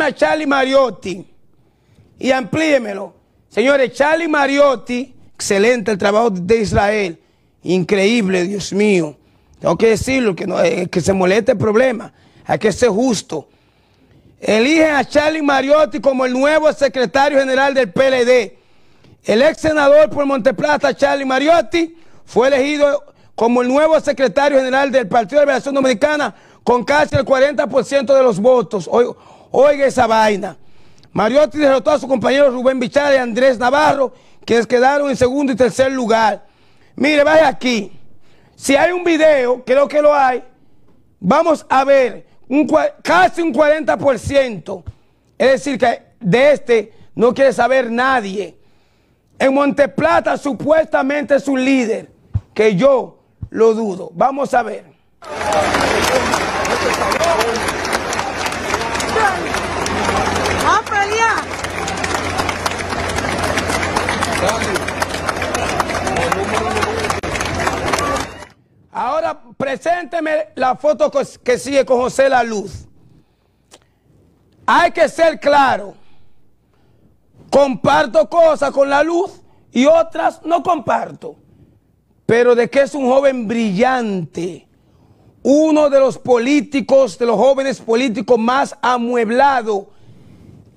a Charlie Mariotti y amplíemelo. Señores, Charlie Mariotti, excelente el trabajo de Israel. Increíble, Dios mío. Tengo que decirlo, que, no, eh, que se moleste el problema. Hay que ser justo. Eligen a Charlie Mariotti como el nuevo secretario general del PLD. El ex senador por Monteplata, Charlie Mariotti, fue elegido como el nuevo secretario general del Partido de la Liberación Dominicana con casi el 40% de los votos. Oiga esa vaina. Mariotti derrotó a su compañero Rubén Bichara y Andrés Navarro, quienes quedaron en segundo y tercer lugar. Mire, vaya aquí. Si hay un video, creo que lo hay, vamos a ver un, casi un 40%. Es decir, que de este no quiere saber nadie. En Monteplata supuestamente es un líder, que yo lo dudo. Vamos a ver. Ah, Ahora presénteme la foto que sigue con José La Luz. Hay que ser claro. Comparto cosas con la luz y otras no comparto. Pero de que es un joven brillante, uno de los políticos, de los jóvenes políticos más amueblados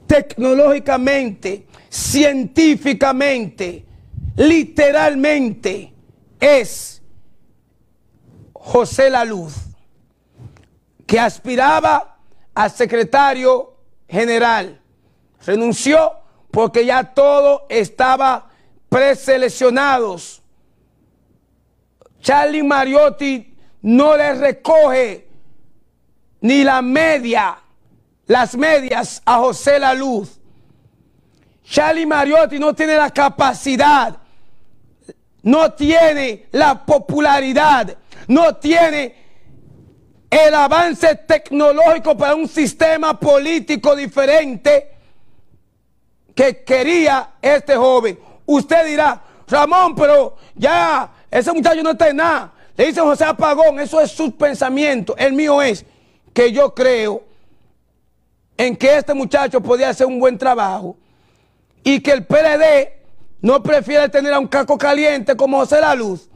tecnológicamente, científicamente, literalmente, es José La Luz, que aspiraba a secretario general. Renunció porque ya todo estaba preseleccionados. Charlie Mariotti no le recoge ni la media las medias a José La Luz. Charlie Mariotti no tiene la capacidad, no tiene la popularidad, no tiene el avance tecnológico para un sistema político diferente que quería este joven. Usted dirá, Ramón, pero ya ese muchacho no está en nada. Le dice José Apagón, eso es su pensamiento. El mío es que yo creo en que este muchacho podía hacer un buen trabajo y que el PLD no prefiere tener a un caco caliente como José La Luz,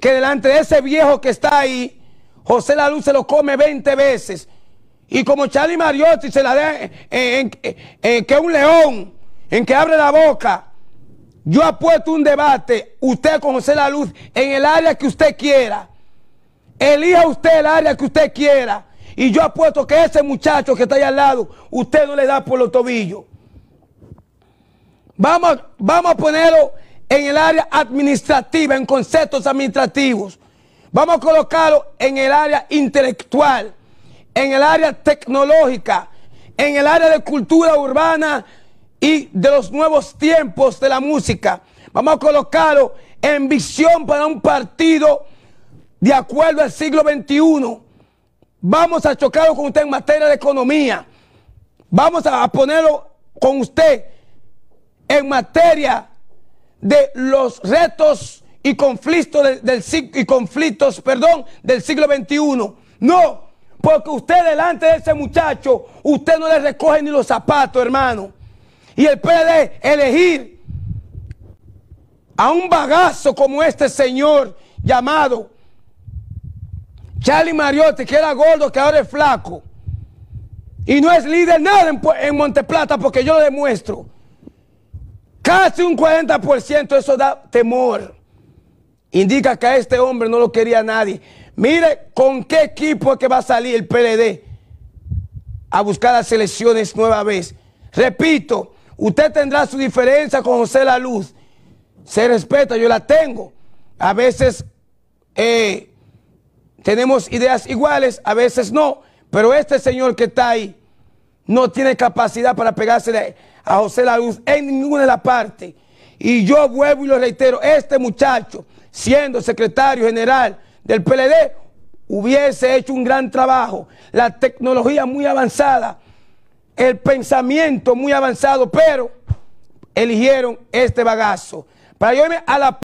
que delante de ese viejo que está ahí, José La Luz se lo come 20 veces. Y como Charlie Mariotti se la deja en, que un león, en que abre la boca. Yo apuesto un debate, usted con José La Luz, en el área que usted quiera. Elija usted el área que usted quiera. Y yo apuesto que ese muchacho que está ahí al lado, usted no le da por los tobillos. Vamos, vamos a ponerlo en el área administrativa, en conceptos administrativos. Vamos a colocarlo en el área intelectual, en el área tecnológica, en el área de cultura urbana y de los nuevos tiempos de la música. Vamos a colocarlo en visión para un partido de acuerdo al siglo XXI Vamos a chocarlo con usted en materia de economía. Vamos a ponerlo con usted en materia de los retos y conflictos del, y conflictos, perdón, del siglo XXI. No, porque usted delante de ese muchacho, usted no le recoge ni los zapatos, hermano. Y el PD elegir a un bagazo como este señor llamado Charlie Mariotti, que era gordo, que ahora es flaco. Y no es líder nada en, Monteplata porque yo lo demuestro. Casi un 40%, eso da temor. Indica que a este hombre no lo quería nadie. Mire con qué equipo es que va a salir el PLD a buscar las elecciones nueva vez. Repito, usted tendrá su diferencia con José La Luz. Se respeta, yo la tengo. A veces eh, tenemos ideas iguales, a veces no, pero este señor que está ahí no tiene capacidad para pegarse a José la luz en ninguna de las partes. Y yo vuelvo y lo reitero, este muchacho, siendo secretario general del PLD, hubiese hecho un gran trabajo. La tecnología muy avanzada, el pensamiento muy avanzado, pero eligieron este bagazo. Para yo a la